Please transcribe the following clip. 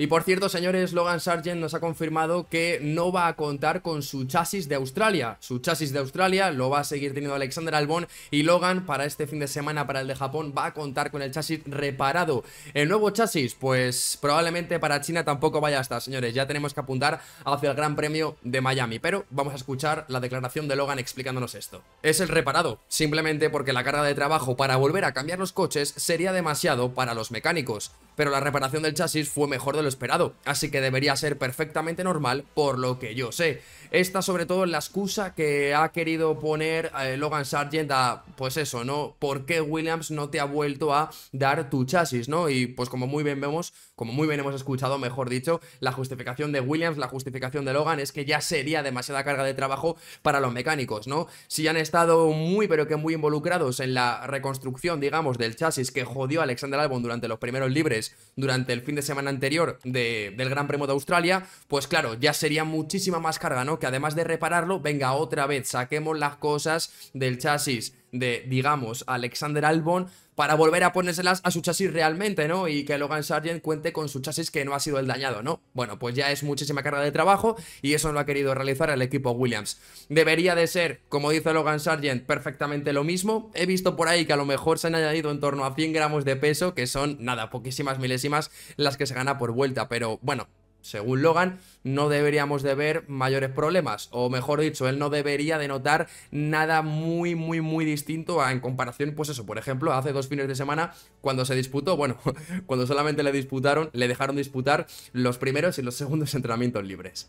Y por cierto, señores, Logan Sargent nos ha confirmado que no va a contar con su chasis de Australia. Su chasis de Australia lo va a seguir teniendo Alexander Albon y Logan para este fin de semana, para el de Japón, va a contar con el chasis reparado. El nuevo chasis, pues probablemente para China tampoco vaya a estar, señores. Ya tenemos que apuntar hacia el Gran Premio de Miami, pero vamos a escuchar la declaración de Logan explicándonos esto. Es el reparado, simplemente porque la carga de trabajo para volver a cambiar los coches sería demasiado para los mecánicos pero la reparación del chasis fue mejor de lo esperado, así que debería ser perfectamente normal por lo que yo sé. Esta sobre todo es la excusa que ha querido poner eh, Logan Sargent a, pues eso, ¿no? ¿Por qué Williams no te ha vuelto a dar tu chasis, ¿no? Y pues como muy bien vemos, como muy bien hemos escuchado, mejor dicho, la justificación de Williams, la justificación de Logan es que ya sería demasiada carga de trabajo para los mecánicos, ¿no? Si han estado muy, pero que muy involucrados en la reconstrucción, digamos, del chasis que jodió Alexander Albon durante los primeros libres, durante el fin de semana anterior del Gran Premio de Australia, pues claro, ya sería muchísima más carga, ¿no? Que además de repararlo, venga otra vez, saquemos las cosas del chasis de, digamos, Alexander Albon para volver a ponérselas a su chasis realmente, ¿no? Y que Logan Sargent cuente con su chasis que no ha sido el dañado, ¿no? Bueno, pues ya es muchísima carga de trabajo y eso lo ha querido realizar el equipo Williams. Debería de ser, como dice Logan Sargent, perfectamente lo mismo. He visto por ahí que a lo mejor se han añadido en torno a 100 gramos de peso, que son, nada, poquísimas milésimas las que se gana por vuelta, pero bueno, según Logan, no deberíamos de ver mayores problemas. O mejor dicho, él no debería de notar nada muy, muy, muy distinto en comparación, pues eso, por ejemplo, hace dos fines de semana, cuando se disputó, bueno, cuando solamente le disputaron, le dejaron disputar los primeros y los segundos entrenamientos libres.